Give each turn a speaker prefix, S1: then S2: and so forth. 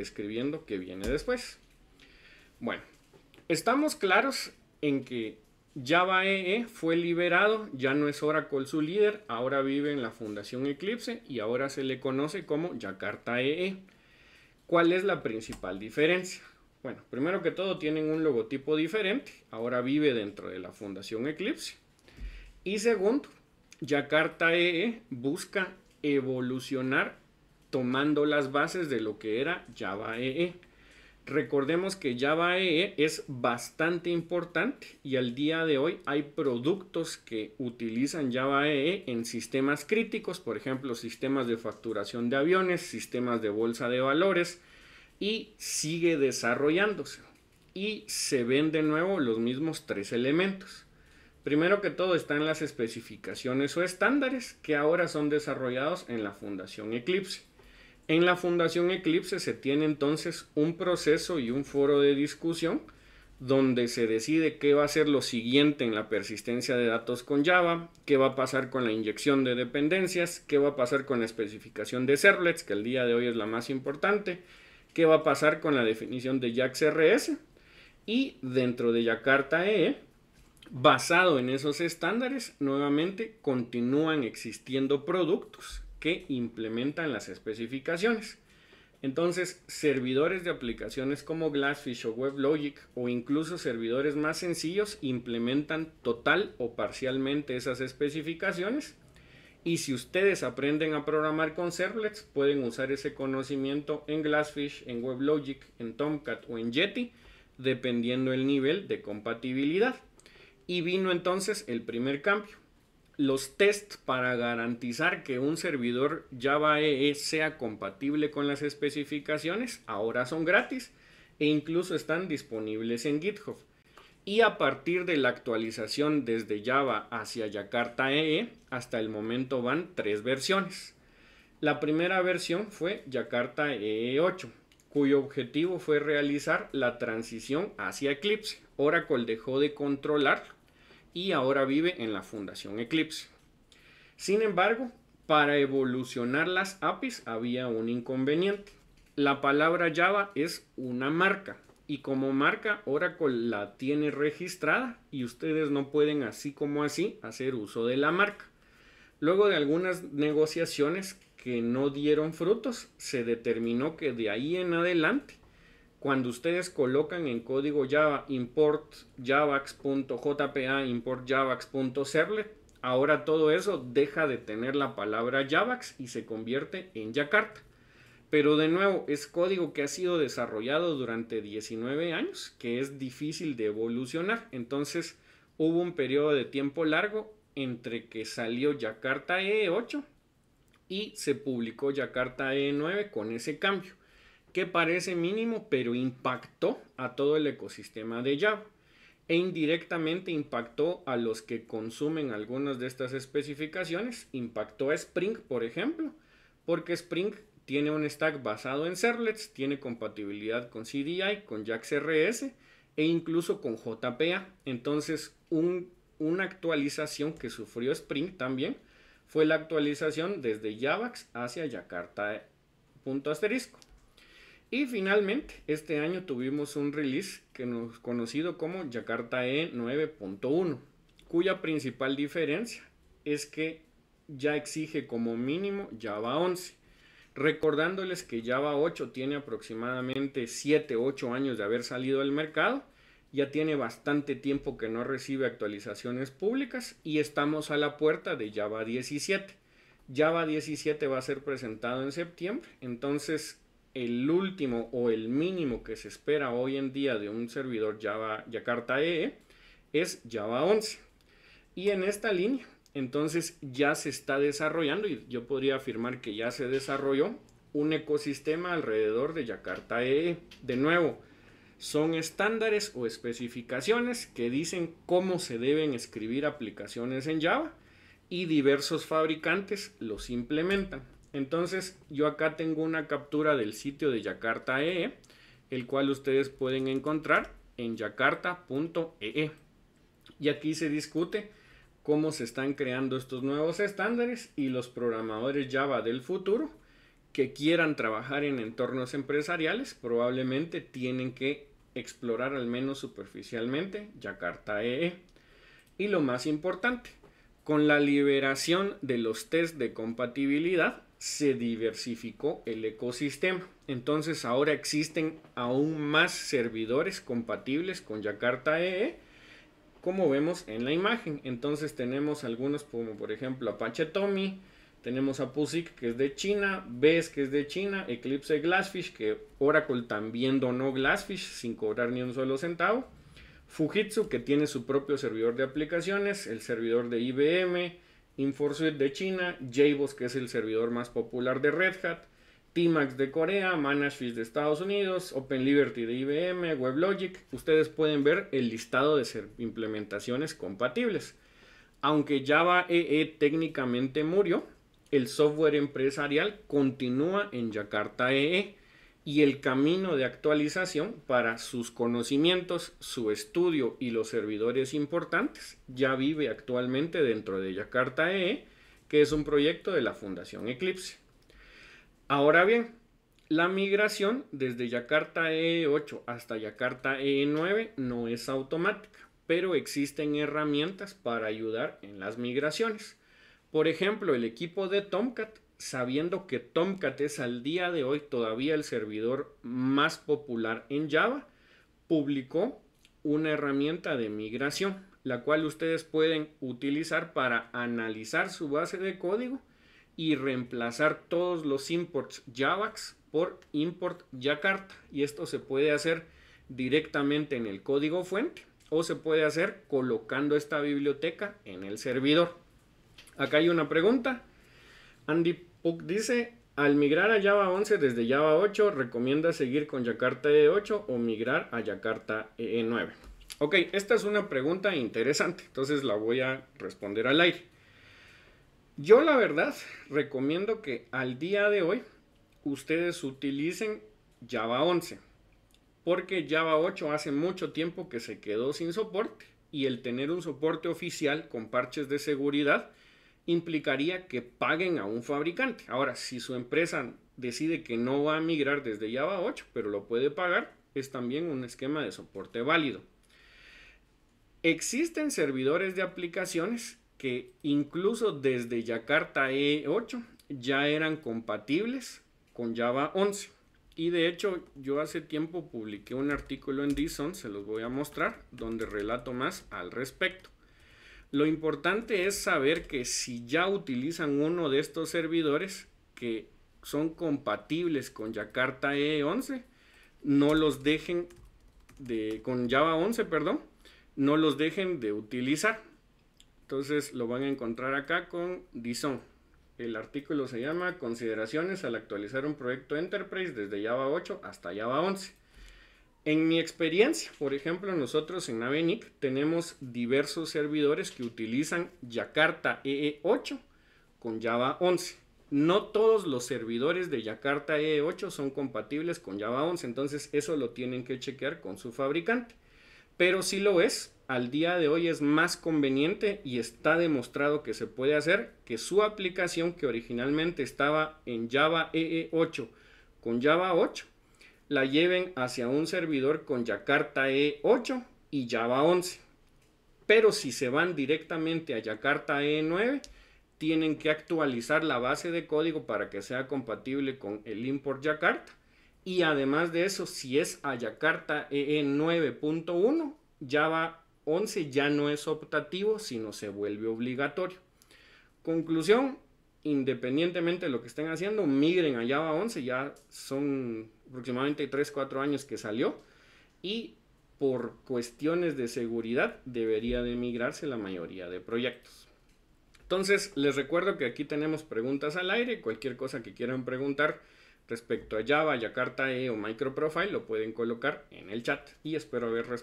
S1: escribiendo que viene después. Bueno, estamos claros en que Java EE e fue liberado, ya no es Oracle su líder, ahora vive en la Fundación Eclipse y ahora se le conoce como Jakarta EE. E. ¿Cuál es la principal diferencia? Bueno, primero que todo tienen un logotipo diferente, ahora vive dentro de la Fundación Eclipse. Y segundo, Jakarta EE e busca evolucionar tomando las bases de lo que era Java EE. E. Recordemos que Java EE e es bastante importante y al día de hoy hay productos que utilizan Java EE e en sistemas críticos, por ejemplo, sistemas de facturación de aviones, sistemas de bolsa de valores y sigue desarrollándose. Y se ven de nuevo los mismos tres elementos. Primero que todo están las especificaciones o estándares que ahora son desarrollados en la Fundación Eclipse. En la Fundación Eclipse se tiene entonces un proceso y un foro de discusión donde se decide qué va a ser lo siguiente en la persistencia de datos con Java, qué va a pasar con la inyección de dependencias, qué va a pasar con la especificación de servlets, que el día de hoy es la más importante, qué va a pasar con la definición de JAX-RS y dentro de Jakarta EE, basado en esos estándares, nuevamente continúan existiendo productos que implementan las especificaciones. Entonces, servidores de aplicaciones como Glassfish o WebLogic o incluso servidores más sencillos implementan total o parcialmente esas especificaciones. Y si ustedes aprenden a programar con servlets, pueden usar ese conocimiento en Glassfish, en WebLogic, en Tomcat o en Jetty, dependiendo el nivel de compatibilidad. Y vino entonces el primer cambio, los tests para garantizar que un servidor Java EE e sea compatible con las especificaciones ahora son gratis e incluso están disponibles en GitHub. Y a partir de la actualización desde Java hacia Jakarta EE, hasta el momento van tres versiones. La primera versión fue Jakarta EE 8, cuyo objetivo fue realizar la transición hacia Eclipse. Oracle dejó de controlar y ahora vive en la Fundación Eclipse. Sin embargo, para evolucionar las APIs había un inconveniente. La palabra Java es una marca y como marca Oracle la tiene registrada y ustedes no pueden así como así hacer uso de la marca. Luego de algunas negociaciones que no dieron frutos, se determinó que de ahí en adelante cuando ustedes colocan en código Java import javax.jpa, import javax.servlet, ahora todo eso deja de tener la palabra javax y se convierte en Jakarta. Pero de nuevo, es código que ha sido desarrollado durante 19 años, que es difícil de evolucionar. Entonces, hubo un periodo de tiempo largo entre que salió Jakarta E8 y se publicó Jakarta E9 con ese cambio que parece mínimo pero impactó a todo el ecosistema de Java e indirectamente impactó a los que consumen algunas de estas especificaciones, impactó a Spring, por ejemplo, porque Spring tiene un stack basado en servlets, tiene compatibilidad con CDI, con JAX-RS e incluso con JPA. Entonces, una actualización que sufrió Spring también fue la actualización desde JAVAX hacia Jakarta y finalmente, este año tuvimos un release que nos, conocido como Jakarta E9.1, cuya principal diferencia es que ya exige como mínimo Java 11. Recordándoles que Java 8 tiene aproximadamente 7-8 años de haber salido al mercado, ya tiene bastante tiempo que no recibe actualizaciones públicas y estamos a la puerta de Java 17. Java 17 va a ser presentado en septiembre, entonces el último o el mínimo que se espera hoy en día de un servidor Java Jakarta EE es Java 11. Y en esta línea, entonces ya se está desarrollando y yo podría afirmar que ya se desarrolló un ecosistema alrededor de Jakarta EE. De nuevo, son estándares o especificaciones que dicen cómo se deben escribir aplicaciones en Java y diversos fabricantes los implementan. Entonces yo acá tengo una captura del sitio de Yakarta EE, e, el cual ustedes pueden encontrar en yakarta.ee. E. Y aquí se discute cómo se están creando estos nuevos estándares y los programadores Java del futuro que quieran trabajar en entornos empresariales probablemente tienen que explorar al menos superficialmente Yakarta EE. E. Y lo más importante, con la liberación de los test de compatibilidad, se diversificó el ecosistema. Entonces ahora existen aún más servidores compatibles con Jakarta EE, como vemos en la imagen. Entonces tenemos algunos como por ejemplo Apache Tommy, tenemos a Pusik que es de China, BES que es de China, Eclipse Glassfish que Oracle también donó Glassfish sin cobrar ni un solo centavo, Fujitsu que tiene su propio servidor de aplicaciones, el servidor de IBM, InforSuite de China, JBoss, que es el servidor más popular de Red Hat, Tmax de Corea, Managefish de Estados Unidos, Open Liberty de IBM, WebLogic. Ustedes pueden ver el listado de implementaciones compatibles. Aunque Java EE e técnicamente murió, el software empresarial continúa en Jakarta EE e y el camino de actualización para sus conocimientos, su estudio y los servidores importantes. Ya vive actualmente dentro de Yakarta EE, que es un proyecto de la Fundación Eclipse. Ahora bien, la migración desde Yakarta EE8 hasta Yakarta EE9 no es automática, pero existen herramientas para ayudar en las migraciones. Por ejemplo, el equipo de Tomcat sabiendo que Tomcat es al día de hoy todavía el servidor más popular en Java, publicó una herramienta de migración, la cual ustedes pueden utilizar para analizar su base de código y reemplazar todos los imports Javax por import Jakarta. Y esto se puede hacer directamente en el código fuente o se puede hacer colocando esta biblioteca en el servidor. Acá hay una pregunta. Andy Puck dice, al migrar a Java 11 desde Java 8, recomienda seguir con Jakarta E8 o migrar a Jakarta E9. Ok, esta es una pregunta interesante, entonces la voy a responder al aire. Yo la verdad recomiendo que al día de hoy ustedes utilicen Java 11, porque Java 8 hace mucho tiempo que se quedó sin soporte y el tener un soporte oficial con parches de seguridad implicaría que paguen a un fabricante. Ahora, si su empresa decide que no va a migrar desde Java 8, pero lo puede pagar, es también un esquema de soporte válido. Existen servidores de aplicaciones que incluso desde Jakarta E8 ya eran compatibles con Java 11. Y de hecho, yo hace tiempo publiqué un artículo en Dison, se los voy a mostrar, donde relato más al respecto. Lo importante es saber que si ya utilizan uno de estos servidores que son compatibles con Jakarta E11, no los dejen de con Java 11, perdón, no los dejen de utilizar. Entonces lo van a encontrar acá con Dison. El artículo se llama Consideraciones al actualizar un proyecto Enterprise desde Java 8 hasta Java 11. En mi experiencia, por ejemplo, nosotros en Avenic tenemos diversos servidores que utilizan Jakarta EE8 con Java 11. No todos los servidores de Jakarta EE8 son compatibles con Java 11, entonces eso lo tienen que chequear con su fabricante. Pero si lo es, al día de hoy es más conveniente y está demostrado que se puede hacer que su aplicación que originalmente estaba en Java EE8 con Java 8 la lleven hacia un servidor con Jakarta E8 y Java 11. Pero si se van directamente a Jakarta E9, tienen que actualizar la base de código para que sea compatible con el import Jakarta. Y además de eso, si es a Jakarta e 91 Java 11 ya no es optativo, sino se vuelve obligatorio. Conclusión, independientemente de lo que estén haciendo, migren a Java 11, ya son aproximadamente 3, 4 años que salió y por cuestiones de seguridad debería de migrarse la mayoría de proyectos. Entonces, les recuerdo que aquí tenemos preguntas al aire, cualquier cosa que quieran preguntar respecto a Java, Yakarta E o MicroProfile lo pueden colocar en el chat y espero haber respondido.